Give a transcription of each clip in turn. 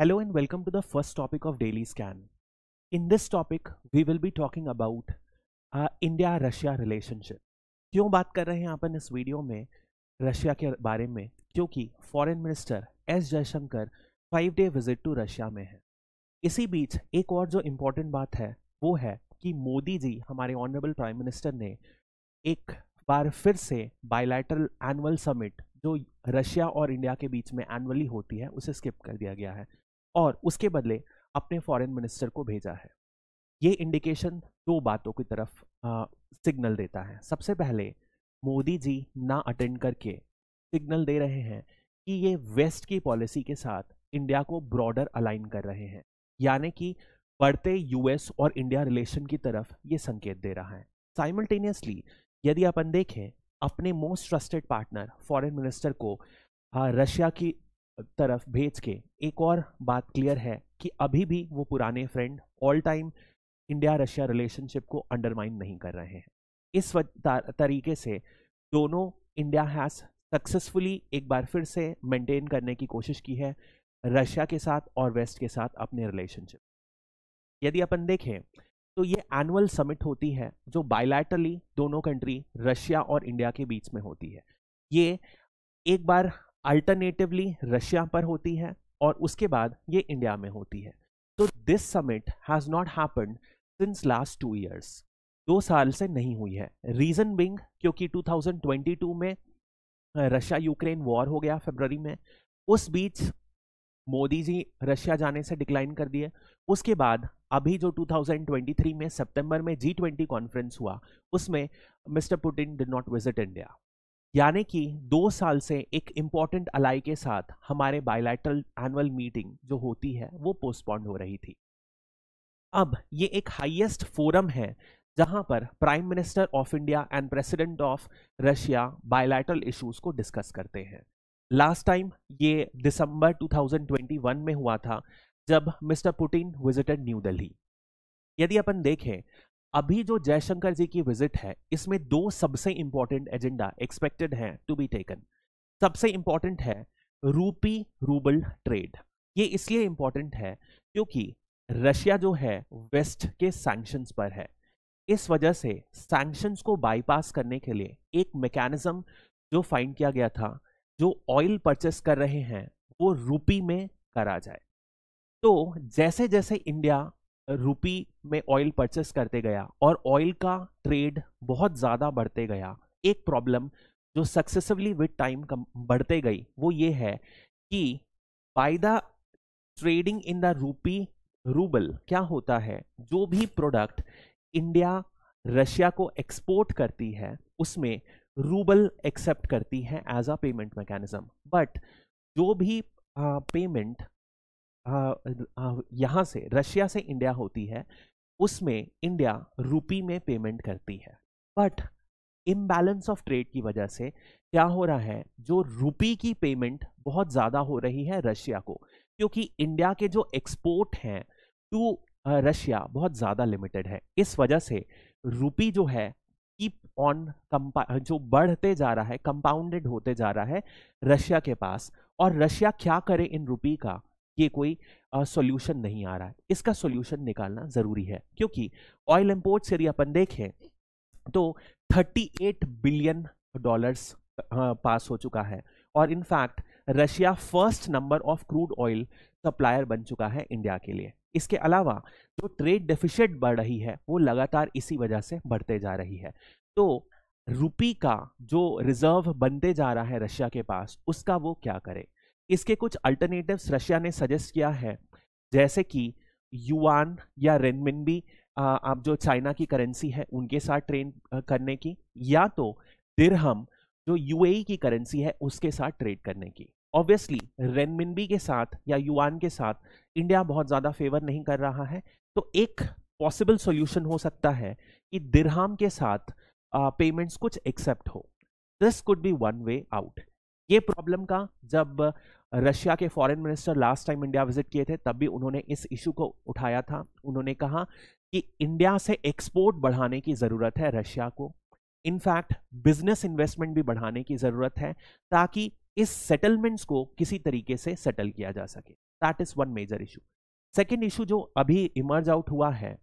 Hello and welcome to the first topic of Daily Scan. In this topic, we will be talking about uh, India-Russia relationship. क्यों बात कर रहे हैं अपन इस video में Russia के बारे में क्योंकि foreign minister S Jaishankar five day visit to Russia में है इसी बीच एक और जो इम्पोर्टेंट बात है वो है कि मोदी जी हमारे ऑनरेबल प्राइम मिनिस्टर ने एक बार फिर से बायलैटरल एनुअल समिट जो रशिया और इंडिया के बीच में एनुअली होती है उसे स्किप कर दिया गया है और उसके बदले अपने फॉरेन मिनिस्टर को भेजा है ये इंडिकेशन दो बातों की तरफ सिग्नल देता है सबसे पहले मोदी जी ना अटेंड करके सिग्नल दे रहे हैं कि ये वेस्ट की पॉलिसी के साथ इंडिया को ब्रॉडर अलाइन कर रहे हैं यानी कि बढ़ते यूएस और इंडिया रिलेशन की तरफ ये संकेत दे रहा है साइमल्टेनियसली यदि अपन देखें अपने most trusted partner foreign minister को रशिया की तरफ भेज के एक और बात क्लियर है कि अभी भी वो पुराने friend all time India Russia relationship को अंडरमाइन नहीं कर रहे हैं इस तरीके से दोनों इंडिया हैज़ सक्सेसफुली एक बार फिर से मेंटेन करने की कोशिश की है रशिया के साथ और वेस्ट के साथ अपने रिलेशनशिप यदि अपन देखें तो ये एनुअल समिट होती है जो बायलैटरली दोनों कंट्री रशिया और इंडिया के बीच में होती है ये एक बार अल्टरनेटिवली रशिया पर होती है और उसके बाद ये इंडिया में होती है तो this summit has not happen since last two years दो साल से नहीं हुई है रीज़न बिंग क्योंकि 2022 में रशिया यूक्रेन वॉर हो गया फेबररी में उस बीच मोदी जी रशिया जाने से डिक्लाइन कर दिए उसके बाद अभी जो 2023 में सितंबर में जी ट्वेंटी कॉन्फ्रेंस हुआ उसमें mister Putin did not visit India यानी कि दो साल से एक इम्पॉर्टेंट अलाई के साथ हमारे बायलैटरल एनुअल मीटिंग जो होती है वो पोस्टपोन्ड हो रही थी अब ये एक हाईएस्ट फोरम है जहां पर prime minister of India and president of Russia bilateral issues को डिस्कस करते हैं लास्ट टाइम ये दिसंबर 2021 में हुआ था जब mister Putin visited New Delhi यदि अपन देखें अभी जो जयशंकर जी की विजिट है इसमें दो सबसे इंपॉर्टेंट एजेंडा एक्सपेक्टेड हैं टू बी टेकन सबसे इंपॉर्टेंट है रूपी रूबल ट्रेड ये इसलिए इंपॉर्टेंट है क्योंकि रशिया जो है वेस्ट के सैंक्शंस पर है इस वजह से सैंक्शंस को बाईपास करने के लिए एक मैकेनिज्म जो फाइंड किया गया था जो ऑयल परचेस कर रहे हैं वो रूपी में करा जाए तो जैसे जैसे इंडिया रुपी में ऑयल परचेस करते गया और ऑयल का ट्रेड बहुत ज़्यादा बढ़ते गया एक प्रॉब्लम जो सक्सेसिवली विद टाइम कम बढ़ते गई वो ये है कि by the trading in the rupee rouble क्या होता है जो भी प्रोडक्ट इंडिया रशिया को एक्सपोर्ट करती है उसमें रूबल एक्सेप्ट करती है as a payment mechanism but जो भी पेमेंट हाँ, यहाँ से रशिया से इंडिया होती है उसमें इंडिया रूपी में पेमेंट करती है बट इम्बैलेंस ऑफ ट्रेड की वजह से क्या हो रहा है जो रूपी की पेमेंट बहुत ज़्यादा हो रही है रशिया को क्योंकि इंडिया के जो एक्सपोर्ट हैं टू रशिया बहुत ज़्यादा लिमिटेड है इस वजह से रूपी जो है कीप ऑन जो बढ़ते जा रहा है कंपाउंडेड होते जा रहा है रशिया के पास और रशिया क्या करे इन रूपी का ये कोई सॉल्यूशन नहीं आ रहा है इसका सॉल्यूशन निकालना ज़रूरी है क्योंकि ऑयल से यदि अपन देखें तो 38 बिलियन डॉलर्स पास हो चुका है और in fact Russia first number of crude oil supplier बन चुका है इंडिया के लिए इसके अलावा जो ट्रेड डेफिशिट बढ़ रही है वो लगातार इसी वजह से बढ़ते जा रही है तो रुपी का जो रिजर्व बनते जा रहा है रशिया के पास उसका वो क्या करे इसके कुछ अल्टरनेटिव्स रशिया ने सजेस्ट किया है जैसे कि युआन या रेनमिनबी आप जो चाइना की करेंसी है उनके साथ ट्रेड करने की या तो दिरहम जो यूएई e की करेंसी है उसके साथ ट्रेड करने की ऑब्वियसली रेनमिनबी के साथ या युआन के साथ इंडिया बहुत ज़्यादा फेवर नहीं कर रहा है तो एक पॉसिबल सॉल्यूशन हो सकता है कि दिरहम के साथ पेमेंट्स कुछ एक्सेप्ट हो this could be one way out ये प्रॉब्लम का जब रशिया के foreign minister last time India visit किए थे तब भी उन्होंने इस इशू को उठाया था उन्होंने कहा कि इंडिया से एक्सपोर्ट बढ़ाने की ज़रूरत है रशिया को इनफैक्ट बिजनेस इन्वेस्टमेंट भी बढ़ाने की ज़रूरत है ताकि इस सेटलमेंट्स को किसी तरीके से सेटल किया जा सके that is one major issue second issue जो अभी इमर्ज आउट हुआ है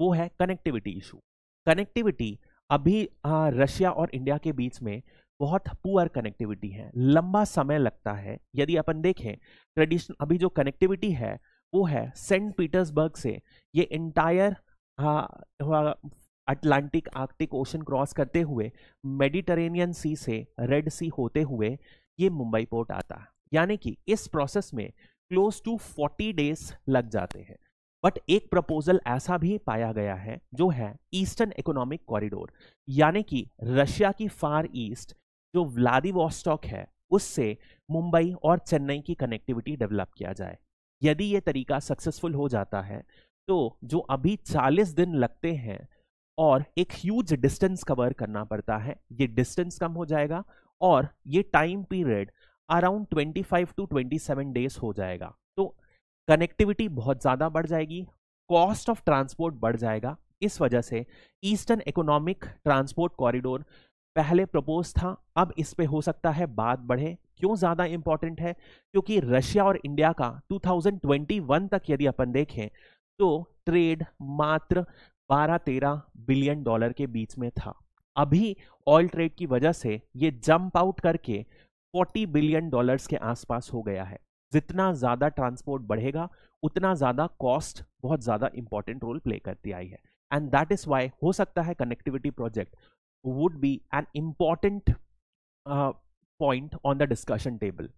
वो है कनेक्टिविटी इशू कनेक्टिविटी अभी रशिया और इंडिया के बीच में बहुत पुअर कनेक्टिविटी है लंबा समय लगता है यदि अपन देखें ट्रेडिशन अभी जो कनेक्टिविटी है वो है सेंट पीटर्सबर्ग से ये entire Atlantic Arctic ocean cross करते हुए मेडिटरेनियन सी से रेड सी होते हुए ये मुंबई पोर्ट आता है यानी कि इस प्रोसेस में क्लोज टू 40 डेज लग जाते हैं बट एक प्रपोजल ऐसा भी पाया गया है जो है ईस्टर्न इकोनॉमिक कॉरिडोर यानी कि रशिया की फार ईस्ट जो व्लादिवोस्टॉक है उससे मुंबई और चेन्नई की कनेक्टिविटी डेवलप किया जाए यदि ये तरीका सक्सेसफुल हो जाता है तो जो अभी 40 दिन लगते हैं और एक ह्यूज डिस्टेंस कवर करना पड़ता है ये डिस्टेंस कम हो जाएगा और ये time period around 25 to 27 days हो जाएगा तो कनेक्टिविटी बहुत ज़्यादा बढ़ जाएगी कॉस्ट ऑफ ट्रांसपोर्ट बढ़ जाएगा इस वजह से ईस्टर्न इकोनॉमिक ट्रांसपोर्ट कॉरिडोर पहले प्रपोज था अब इस पे हो सकता है बात बढ़े क्यों ज़्यादा इंपॉर्टेंट है क्योंकि रशिया और इंडिया का 2021 तक यदि अपन देखें तो ट्रेड मात्र 12-13 बिलियन डॉलर के बीच में था अभी ऑयल ट्रेड की वजह से ये जंप आउट करके 40 बिलियन डॉलर्स के आसपास हो गया है जितना ज़्यादा ट्रांसपोर्ट बढ़ेगा उतना ज़्यादा कॉस्ट बहुत ज़्यादा इंपॉर्टेंट रोल प्ले करती आई है एंड दैट इज़ वाई हो सकता है connectivity project would be an important uh, point on the discussion table.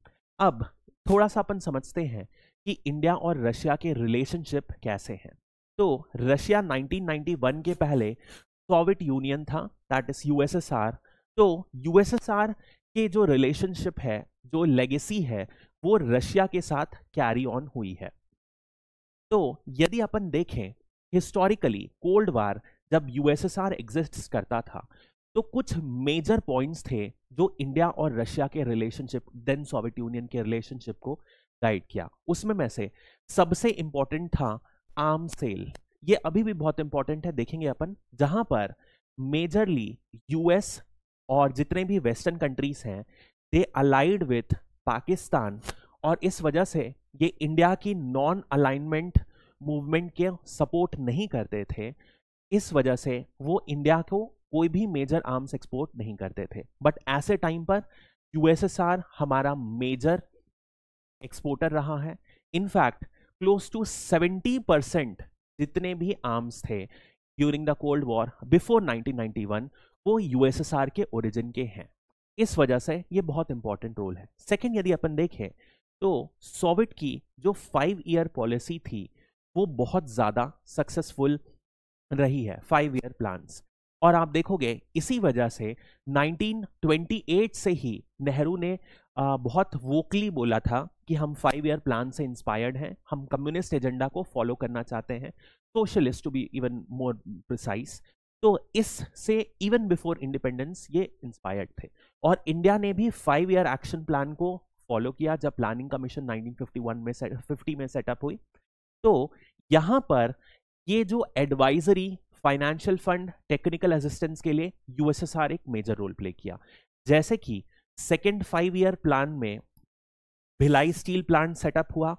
अब थोड़ा सा अपन समझते हैं कि इंडिया और रशिया के रिलेशनशिप कैसे हैं तो रशिया 1991 के पहले सोवियत यूनियन था दैट इज यूएसएसआर तो यूएसएसआर के जो रिलेशनशिप है जो लेगेसी है वो रशिया के साथ कैरी ऑन हुई है तो यदि अपन देखें हिस्टोरिकली कोल्ड वार जब यूएसएसआर एग्जिस्ट करता था तो कुछ मेजर पॉइंट्स थे जो इंडिया और रशिया के रिलेशनशिप देन सोवियत यूनियन के रिलेशनशिप को गाइड किया उसमें में से सबसे इंपॉर्टेंट था आर्म सेल ये अभी भी बहुत इंपॉर्टेंट है देखेंगे अपन जहां पर मेजरली यूएस और जितने भी वेस्टर्न कंट्रीज हैं दे अलाइड विथ पाकिस्तान और इस वजह से ये इंडिया की नॉन अलाइनमेंट मूवमेंट के सपोर्ट नहीं करते थे इस वजह से वो इंडिया को कोई भी मेजर आर्म्स एक्सपोर्ट नहीं करते थे बट ऐसे टाइम पर यूएसएसआर हमारा मेजर एक्सपोर्टर रहा है इनफैक्ट क्लोज टू 70 परसेंट जितने भी आर्म्स थे during the cold war before 1991 वो यूएसएसआर के ओरिजिन के हैं इस वजह से ये बहुत इंपॉर्टेंट रोल है सेकेंड यदि अपन देखें तो सोविट की जो फाइव ईयर पॉलिसी थी वो बहुत ज़्यादा सक्सेसफुल रही है फाइव ईयर प्लान्स और आप देखोगे इसी वजह से 1928 से ही नेहरू ने बहुत वोकली बोला था कि हम फाइव ईयर प्लान से इंस्पायर्ड हैं हम कम्युनिस्ट एजेंडा को फॉलो करना चाहते हैं socialist to be even more precise तो इससे इवन बिफोर इंडिपेंडेंस ये इंस्पायर्ड थे और इंडिया ने भी फाइव ईयर एक्शन प्लान को फॉलो किया जब प्लानिंग कमीशन 1951 में फिफ्टी में सेटअप हुई तो यहाँ पर ये जो advisory financial fund technical assistance के लिए यूएसएसआर एक मेजर रोल प्ले किया जैसे कि सेकेंड फाइव ईयर प्लान में भिलाई स्टील प्लांट सेटअप हुआ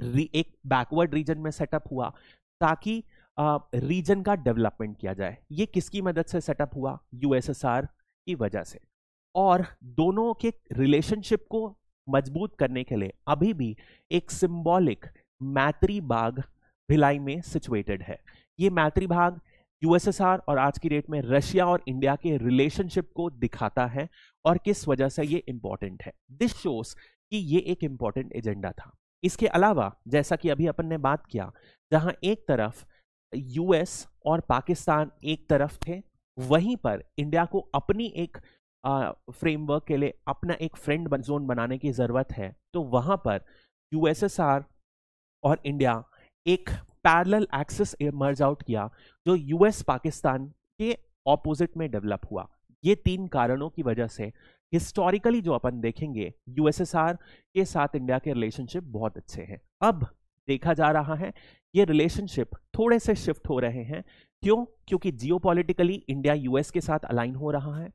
एक बैकवर्ड रीजन में सेटअप हुआ ताकि रीजन का डेवलपमेंट किया जाए ये किसकी मदद से सेटअप हुआ यूएसएसआर की वजह से और दोनों के रिलेशनशिप को मजबूत करने के लिए अभी भी एक सिंबॉलिक मैत्री बाग भिलाई में सिचुएटेड है ये मैत्री भाग यूएसएसआर और आज की डेट में रशिया और इंडिया के रिलेशनशिप को दिखाता है और किस वजह से ये इंपॉर्टेंट है दिस शोस कि ये एक इंपॉर्टेंट एजेंडा था इसके अलावा जैसा कि अभी अपन ने बात किया जहां एक तरफ यूएस और पाकिस्तान एक तरफ थे वहीं पर इंडिया को अपनी एक फ्रेमवर्क के लिए अपना एक फ्रेंड जोन बनाने की ज़रूरत है तो वहाँ पर यूएसएसआर और इंडिया एक पैरेलल एक्सिस मर्ज आउट किया जो यूएस पाकिस्तान के ऑपोजिट में डेवलप हुआ ये तीन कारणों की वजह से हिस्टोरिकली जो अपन देखेंगे यूएसएसआर के साथ इंडिया के रिलेशनशिप बहुत अच्छे हैं अब देखा जा रहा है ये रिलेशनशिप थोड़े से शिफ्ट हो रहे हैं क्यों क्योंकि जियो इंडिया यूएस के साथ अलाइन हो रहा है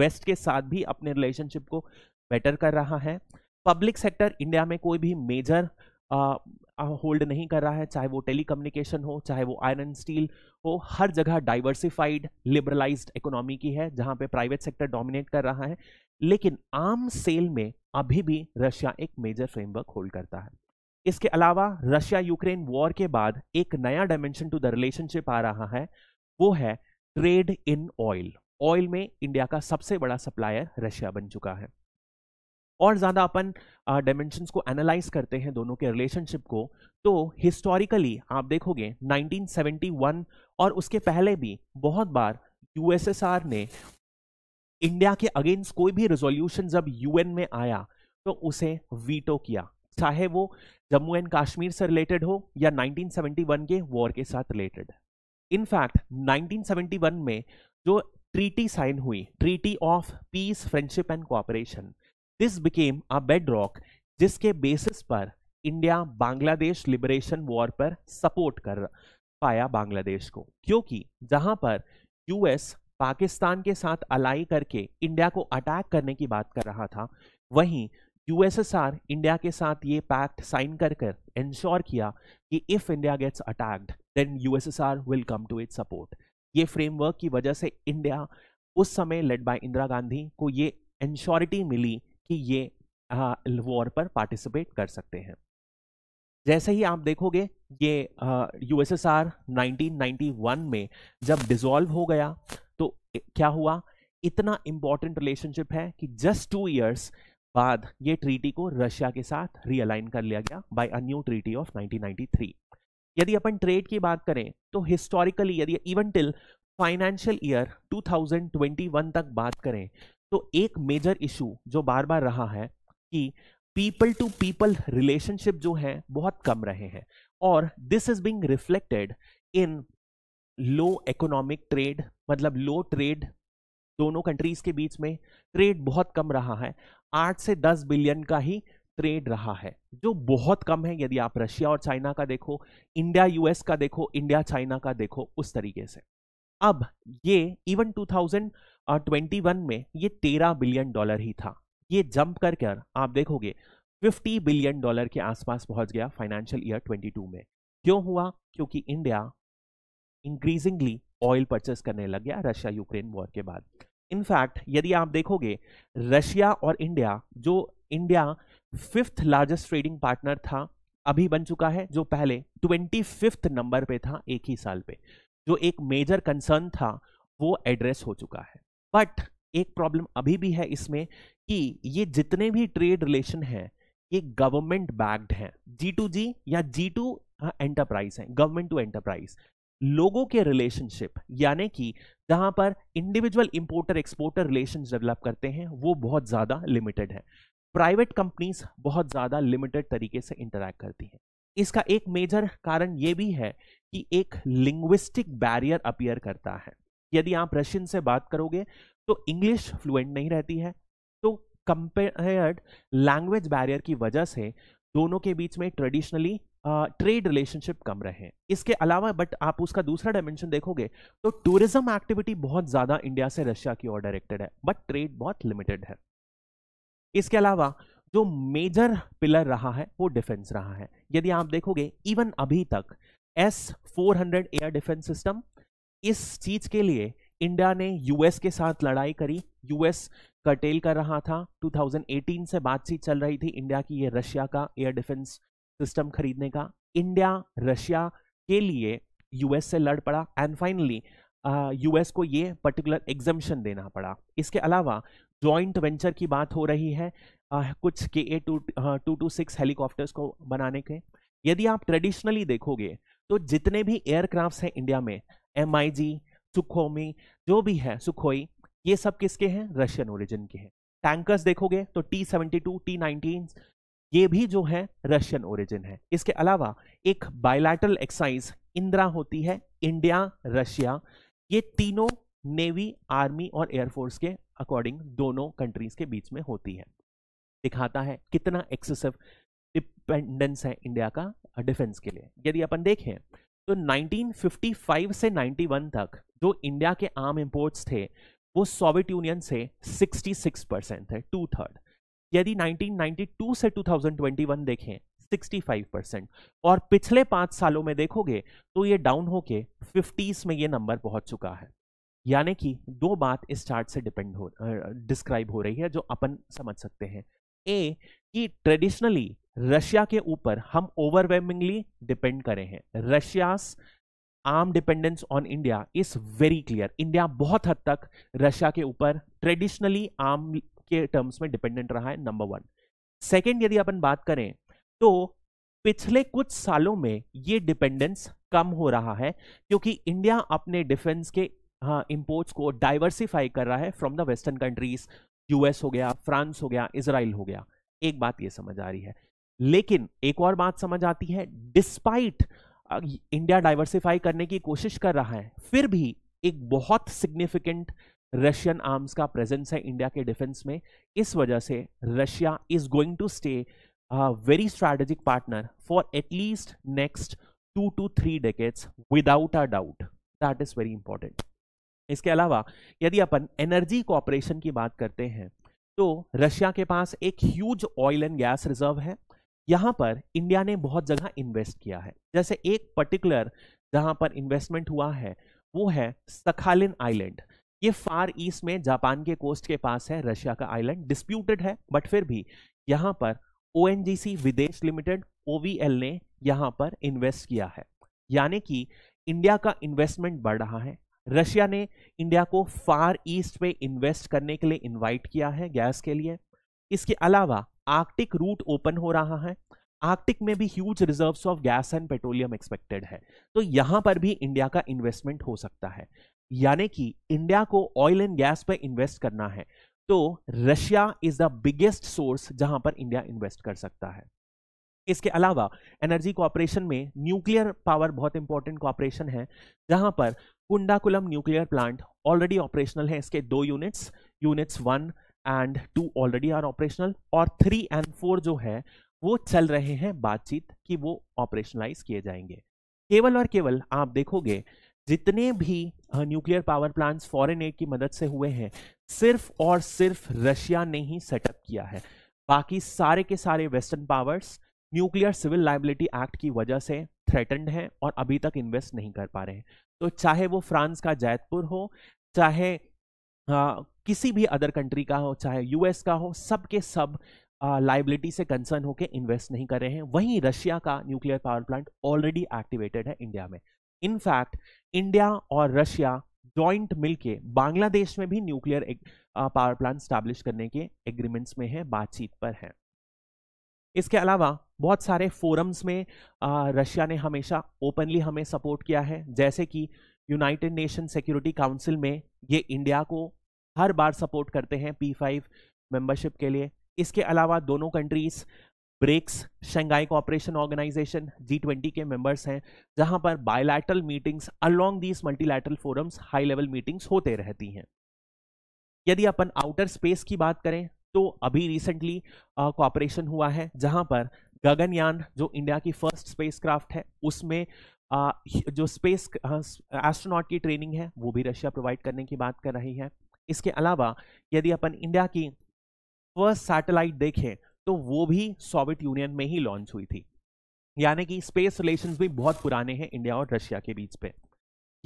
वेस्ट के साथ भी अपने रिलेशनशिप को बेटर कर रहा है पब्लिक सेक्टर इंडिया में कोई भी मेजर होल्ड नहीं कर रहा है चाहे वो टेलीकम्युनिकेशन हो चाहे वो आयरन स्टील हो हर जगह डाइवर्सिफाइड लिबरलाइज्ड इकोनॉमी की है जहां पे प्राइवेट सेक्टर डोमिनेट कर रहा है लेकिन आम सेल में अभी भी रशिया एक मेजर फ्रेमवर्क होल्ड करता है इसके अलावा रशिया यूक्रेन वॉर के बाद एक नया डायमेंशन टू द रिलेशनशिप आ रहा है वो है ट्रेड इन ऑयल ऑयल में इंडिया का सबसे बड़ा सप्लायर रशिया बन चुका है और ज़्यादा अपन डायमेंशंस को एनालाइज करते हैं दोनों के रिलेशनशिप को तो हिस्टोरिकली आप देखोगे 1971 और उसके पहले भी बहुत बार यूएसएसआर ने इंडिया के अगेंस्ट कोई भी रेजोल्यूशन जब यूएन में आया तो उसे वीटो किया चाहे वो जम्मू एंड कश्मीर से रिलेटेड हो या 1971 के वॉर के साथ रिलेटेड इनफैक्ट 1971 में जो ट्रीटी साइन हुई treaty of peace friendship and cooperation this became a bedrock जिसके बेसिस पर इंडिया बांग्लादेश लिबरेशन वॉर पर सपोर्ट कर पाया बांग्लादेश को क्योंकि जहां पर यूएस पाकिस्तान के साथ अलाई करके इंडिया को अटैक करने की बात कर रहा था वहीं यूएसएसआर इंडिया के साथ ये पैक्ट साइन कर कर इंश्योर किया कि if India gets attacked then USSR will come to it support ये फ्रेमवर्क की वजह से इंडिया उस समय लेड बाय इंदिरा गांधी को ये इंश्योरिटी मिली कि ये हाँ, वॉर पर पार्टिसिपेट कर सकते हैं जैसे ही आप देखोगे ये यूएसएसआर 1991 में जब डिसॉल्व हो गया तो क्या हुआ इतना इंपॉर्टेंट रिलेशनशिप है कि जस्ट टू ईयर्स बाद ये ट्रीटी को रशिया के साथ रियलाइन कर लिया गया by a new treaty of 1993 यदि अपन ट्रेड की बात करें तो हिस्टोरिकली यदि इवन टिल फाइनेंशियल ईयर 2021 तक बात करें तो एक मेजर इशू जो बार बार रहा है कि पीपल टू पीपल रिलेशनशिप जो है बहुत कम रहे हैं और this is being reflected in low economic trade मतलब लो ट्रेड दोनों कंट्रीज के बीच में ट्रेड बहुत कम रहा है आठ से दस बिलियन का ही ट्रेड रहा है जो बहुत कम है यदि आप रशिया और चाइना का देखो इंडिया यूएस का देखो इंडिया चाइना का देखो उस तरीके से अब ये इवन टू थाउजेंड वन में ये 13 बिलियन डॉलर ही था ये जंप कर कर आप देखोगे 50 बिलियन डॉलर के आसपास पहुंच गया फाइनेंशियल ईयर 22 में क्यों हुआ क्योंकि इंडिया इंक्रीजिंगली ऑयल परचेस करने लग गया रशिया यूक्रेन वॉर के बाद इनफैक्ट यदि आप देखोगे रशिया और इंडिया जो India fifth largest trading partner था अभी बन चुका है जो पहले ट्वेंटी फिफ्थ नंबर पे था एक ही साल पे जो एक मेजर कंसर्न था वो एड्रेस हो चुका है बट एक प्रॉब्लम अभी भी है इसमें कि ये जितने भी ट्रेड रिलेशन हैं ये गवर्नमेंट बैक्ड हैं जी टू जी या जी टू एंटरप्राइज हैं गवर्नमेंट टू एंटरप्राइज लोगों के रिलेशनशिप यानी कि जहां पर individual importer exporter relation develop करते हैं वो बहुत ज़्यादा लिमिटेड है प्राइवेट कंपनीज बहुत ज़्यादा लिमिटेड तरीके से इंटरेक्ट करती हैं इसका एक मेजर कारण ये भी है कि एक लिंग्विस्टिक बैरियर अपीयर करता है यदि आप रशियन से बात करोगे तो इंग्लिश फ्लुएंट नहीं रहती है तो कंपेयर्ड लैंग्वेज बैरियर की वजह से दोनों के बीच में ट्रेडिशनली ट्रेड रिलेशनशिप कम रहे इसके अलावा बट आप उसका दूसरा डायमेंशन देखोगे तो टूरिज्म एक्टिविटी बहुत ज़्यादा इंडिया से रशिया की ओर डायरेक्टेड है बट ट्रेड बहुत लिमिटेड है इसके अलावा जो मेजर पिलर रहा है वो डिफेंस रहा है यदि आप देखोगे इवन अभी तक S four air defence system इस चीज के लिए इंडिया ने यूएस के साथ लड़ाई करी यूएस कटेल कर रहा था 2018 से बातचीत चल रही थी इंडिया की ये रशिया का एयर डिफेंस सिस्टम खरीदने का इंडिया रशिया के लिए यूएस से लड़ पड़ा एंड फाइनली यूएस को ये पर्टिकुलर एग्जम्पन देना पड़ा इसके अलावा जॉइंट वेंचर की बात हो रही है uh, कुछ के A two two two six helicopters को बनाने के यदि आप ट्रेडिशनली देखोगे तो जितने भी एयरक्राफ्ट्स हैं इंडिया में एम आई जी सुखोमी जो भी है सुखोई ये सब किसके हैं रशियन ओरिजिन के हैं टैंकर्स देखोगे तो T seventy two T nineteen ये भी जो है रशियन ओरिजिन है इसके अलावा एक बायलैटरल एक्साइज इंदिरा होती है इंडिया रशिया ये तीनों नेवी आर्मी और एयरफोर्स के अकॉर्डिंग दोनों कंट्रीज के बीच में होती है दिखाता है कितना एक्सेसिव डिपेंडेंस है इंडिया का डिफेंस के लिए यदि अपन देखें तो 1955 से 91 तक जो इंडिया के आम इंपोर्ट्स थे वो सोवियत यूनियन से 66 परसेंट थे टू थर्ड यदि 1992 से 2021 देखें 65 परसेंट और पिछले पांच सालों में देखोगे तो ये डाउन होके 50s में ये नंबर पहुंच चुका है यानी कि दो बात इस चार्ट से डिपेंड हो डिस्क्राइब हो रही है जो अपन समझ सकते हैं ए कि ट्रेडिशनली रशिया के ऊपर हम ओवरवेमिंगली डिपेंड करें हैं Russia arm dependence on India is very clear India बहुत हद तक रशिया के ऊपर ट्रेडिशनली आर्म के टर्म्स में डिपेंडेंट रहा है नंबर वन सेकेंड यदि अपन बात करें तो पिछले कुछ सालों में ये डिपेंडेंस कम हो रहा है क्योंकि इंडिया अपने डिफेंस के हाँ इम्पोर्ट्स को डाइवर्सिफाई कर रहा है from the western countries US हो गया फ्रांस हो गया इसराइल हो गया एक बात ये समझ आ रही है लेकिन एक और बात समझ आती है डिस्पाइट इंडिया डाइवर्सिफाई करने की कोशिश कर रहा है फिर भी एक बहुत सिग्निफिकेंट रशियन आर्म्स का प्रेजेंस है इंडिया के डिफेंस में इस वजह से Russia is going to stay very strategic partner for at least next two to three decades without a doubt that is very important इसके अलावा यदि अपन एनर्जी कॉपरेशन की बात करते हैं तो रशिया के पास एक huge oil and gas reserve है यहाँ पर इंडिया ने बहुत जगह इन्वेस्ट किया है जैसे एक पर्टिकुलर जहाँ पर इन्वेस्टमेंट हुआ है वो है सखालिन आइलैंड ये फार ईस्ट में जापान के कोस्ट के पास है रशिया का आइलैंड डिस्प्यूटेड है बट फिर भी यहाँ पर ओ विदेश लिमिटेड ओ ने यहाँ पर इन्वेस्ट किया है यानी कि इंडिया का इन्वेस्टमेंट बढ़ रहा है रशिया ने इंडिया को फार ईस्ट पे इन्वेस्ट करने के लिए इन्वाइट किया है गैस के लिए इसके अलावा आर्कटिक रूट ओपन हो रहा है आर्कटिक में भी huge reserves of gas and petroleum expected है तो यहां पर भी इंडिया का इन्वेस्टमेंट हो सकता है यानी कि इंडिया को ऑयल एंड गैस पर इन्वेस्ट करना है तो Russia is the biggest source जहां पर इंडिया इन्वेस्ट कर सकता है इसके अलावा एनर्जी कॉपरेशन में न्यूक्लियर पावर बहुत इंपॉर्टेंट कॉपरेशन है जहां पर Kudankulam nuclear plant already operational है इसके दो units units one and two already are operational और थ्री एंड फोर जो है वो चल रहे हैं बातचीत कि वो ऑपरेशनलाइज किए जाएंगे केवल और केवल आप देखोगे जितने भी nuclear power plants foreign aid की मदद से हुए हैं सिर्फ और सिर्फ रशिया ने ही सेटअप किया है बाकी सारे के सारे western powers nuclear civil liability act की वजह से थ्रेटन्ड हैं और अभी तक इन्वेस्ट नहीं कर पा रहे हैं तो चाहे वो फ्रांस का जैतपुर हो चाहे किसी भी अदर कंट्री का हो चाहे यूएस का हो सब के सब लाइबिलिटी से कंसर्न होकर इन्वेस्ट नहीं कर रहे हैं वहीं रशिया का nuclear power plant already activated है इंडिया में इनफैक्ट इंडिया और रशिया जॉइंट मिलके बांग्लादेश में भी न्यूक्लियर पावर प्लांट स्टैब्लिश करने के एग्रीमेंट्स में है बातचीत पर है इसके अलावा बहुत सारे फोरम्स में रशिया ने हमेशा ओपनली हमें सपोर्ट किया है जैसे कि यूनाइटेड नेशन सिक्योरिटी काउंसिल में ये इंडिया को हर बार सपोर्ट करते हैं पी फाइव मेम्बरशिप के लिए इसके अलावा दोनों countries BRICS Shanghai cooperation organisation G twenty के मेंबर्स हैं जहां पर bilateral meetings along these multilateral forums high level meetings होते रहती हैं यदि अपन आउटर स्पेस की बात करें तो अभी रिसेंटली कॉपरेशन हुआ है जहां पर गगनयान जो इंडिया की फर्स्ट स्पेस क्राफ्ट है उसमें आ, जो स्पेस एस्ट्रोनॉट की ट्रेनिंग है वो भी रशिया प्रोवाइड करने की बात कर रही है इसके अलावा यदि अपन इंडिया की फर्स्ट सैटेलाइट देखें तो वो भी सोवियत यूनियन में ही लॉन्च हुई थी यानी कि स्पेस रिलेशन भी बहुत पुराने हैं इंडिया और रशिया के बीच पे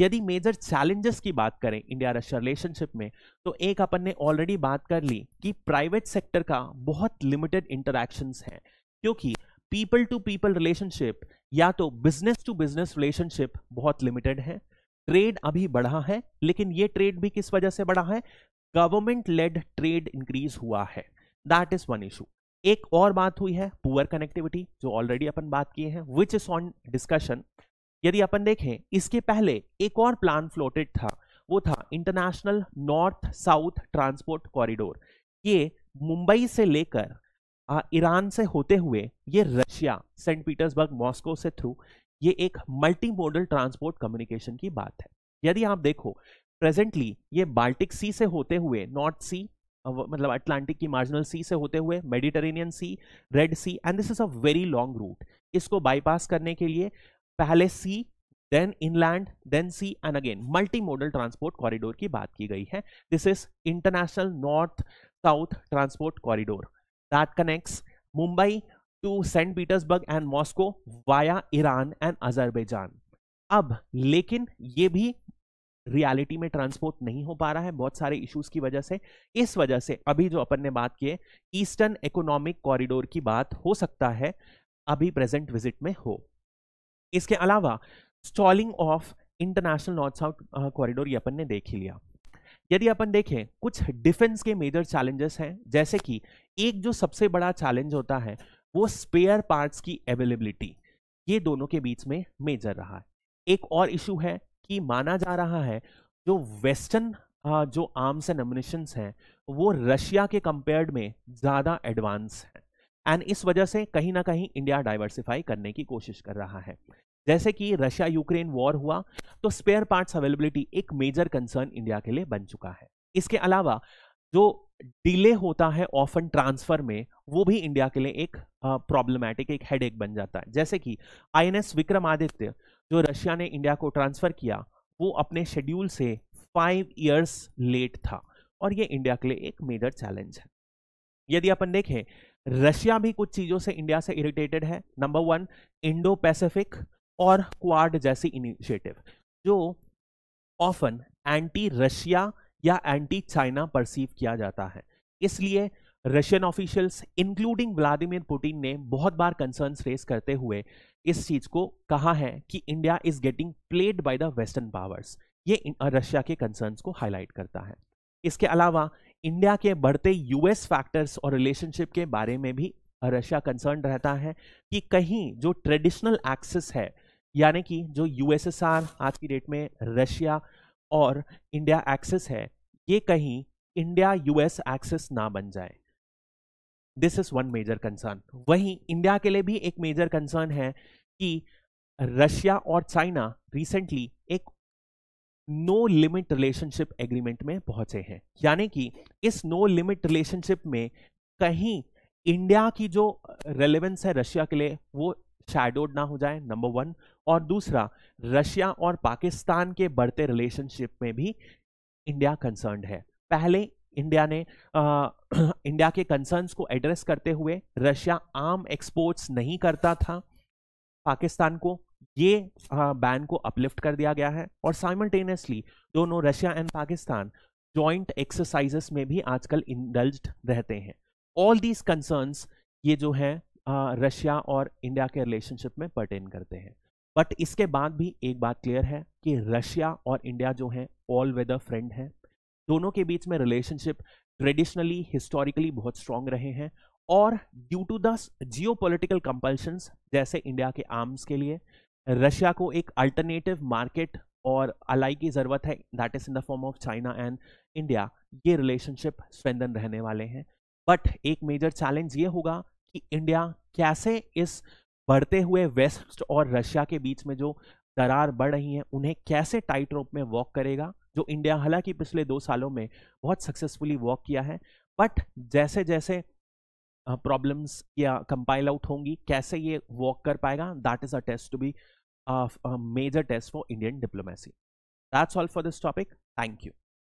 यदि मेजर चैलेंजेस की बात करें इंडिया रशिया रिलेशनशिप में तो एक अपन ने ऑलरेडी बात कर ली कि प्राइवेट सेक्टर का बहुत लिमिटेड इंटरक्शन हैं क्योंकि पीपल टू पीपल रिलेशनशिप या तो बिजनेस टू बिजनेस रिलेशनशिप बहुत लिमिटेड है ट्रेड अभी बढ़ा है लेकिन ये ट्रेड भी किस वजह से बढ़ा है गवर्नमेंट लेड ट्रेड इंक्रीज हुआ है दैट इज वन इशू एक और बात हुई है पुअर कनेक्टिविटी जो ऑलरेडी अपन बात किए हैं विच इज ऑन डिस्कशन यदि अपन देखें इसके पहले एक और प्लान फ्लोटेड था वो था international north south transport corridor ये मुंबई से लेकर ईरान से होते हुए ये रशिया सेंट पीटर्सबर्ग मॉस्को से थ्रू ये एक मल्टी मोडल ट्रांसपोर्ट कम्युनिकेशन की बात है यदि आप देखो प्रेजेंटली ये बाल्टिक सी से होते हुए नॉर्थ सी मतलब अटलांटिक की मार्जिनल सी से होते हुए Mediterranean sea red sea and this is a very long route इसको बाईपास करने के लिए पहले sea then inland then sea and again multi modal transport corridor की बात की गई है this is international north south transport corridor that connects Mumbai to Saint Petersburg and Moscow via Iran and Azerbaijan अब लेकिन ये भी रियलिटी में ट्रांसपोर्ट नहीं हो पा रहा है बहुत सारे इश्यूज की वजह से इस वजह से अभी जो अपन ने बात की ईस्टर्न इकोनॉमिक कॉरिडोर की बात हो सकता है अभी प्रेजेंट विजिट में हो इसके अलावा stalling of international north south corridor अपन ने देख ही लिया यदि अपन देखें कुछ डिफेंस के मेजर चैलेंजेस हैं जैसे कि एक जो सबसे बड़ा चैलेंज होता है वो स्पेयर पार्ट्स की अवेलेबिलिटी ये दोनों के बीच में मेजर रहा है एक और इशू है कि माना जा रहा है जो वेस्टर्न जो आर्म्स एंड एमिनेशन हैं वो रशिया के कंपेयर्ड में ज़्यादा एडवांस हैं एंड इस वजह से कहीं ना कहीं इंडिया डाइवर्सिफाई करने की कोशिश कर रहा है जैसे कि रशिया यूक्रेन वॉर हुआ तो स्पेयर पार्ट्स अवेलेबिलिटी एक मेजर कंसर्न इंडिया के लिए बन चुका है इसके अलावा जो डिले होता है ऑफन ट्रांसफर में वो भी इंडिया के लिए एक प्रॉब्लमैटिक एक हेडेक बन जाता है जैसे कि आईएनएस विक्रमादित्य जो रशिया ने इंडिया को ट्रांसफ़र किया वो अपने शेड्यूल से फाइव ईयर्स लेट था और ये इंडिया के लिए एक मेजर चैलेंज है यदि अपन देखें रशिया भी कुछ चीज़ों से इंडिया से इरिटेटेड है नंबर वन इंडो पैसिफिक और क्वाड जैसी इनिशिएटिव जो ऑफन एंटी रशिया या एंटी चाइना परसीव किया जाता है इसलिए Russian officials including Vladimir Putin ने बहुत बार कंसर्न्स रेस करते हुए इस चीज़ को कहा है कि India is getting played by the western powers ये रशिया के कंसर्न्स को हाईलाइट करता है इसके अलावा इंडिया के बढ़ते यूएस फैक्टर्स और रिलेशनशिप के बारे में भी रशिया कंसर्न रहता है कि कहीं जो ट्रेडिशनल एक्सेस है यानी कि जो यूएसएसआर आज की डेट में रशिया और इंडिया एक्सेस है ये कहीं इंडिया यूएस एक्सेस ना बन जाए this is one major concern वहीं इंडिया के लिए भी एक मेजर कंसर्न है कि रशिया और चाइना रिसेंटली एक नो लिमिट रिलेशनशिप एग्रीमेंट में पहुंचे हैं यानी कि इस नो लिमिट रिलेशनशिप में कहीं इंडिया की जो रेलेवेंस है रशिया के लिए वो शैडोड ना हो जाए नंबर वन और दूसरा रशिया और पाकिस्तान के बढ़ते रिलेशनशिप में भी इंडिया कंसर्न है पहले इंडिया ने आ, इंडिया के कंसर्न्स को एड्रेस करते हुए रशिया आर्म एक्सपोर्ट्स नहीं करता था पाकिस्तान को ये बैन को अपलिफ्ट कर दिया गया है और साइमल्टेनियसली दोनों Russia and Pakistan joint exercises में भी आजकल इंडल्ज रहते हैं ऑल दीज कंसर्न्स ये जो है रशिया और इंडिया के रिलेशनशिप में पर्टेन करते हैं बट इसके बाद भी एक बात क्लियर है कि रशिया और इंडिया जो है ऑल वेदर फ्रेंड है दोनों के बीच में रिलेशनशिप ट्रेडिशनली हिस्टोरिकली बहुत स्ट्रांग रहे हैं और due to the geopolitical जैसे इंडिया के आर्म्स के लिए रशिया को एक अल्टरनेटिव मार्केट और अलाई की ज़रूरत है that is in the form of China and India ये रिलेशनशिप स्ट्रेंदन रहने वाले हैं बट एक मेजर चैलेंज ये होगा कि इंडिया कैसे इस बढ़ते हुए वेस्ट और रशिया के बीच में जो दरार बढ़ रही हैं उन्हें कैसे टाइट रोप में वॉक करेगा जो इंडिया हालांकि पिछले दो सालों में बहुत सक्सेसफुली वर्क किया है बट जैसे जैसे प्रॉब्लम्स या कंपाइल आउट होंगी कैसे ये वर्क कर पाएगा that is a test to be major test for Indian diplomacy that's all for this topic thank you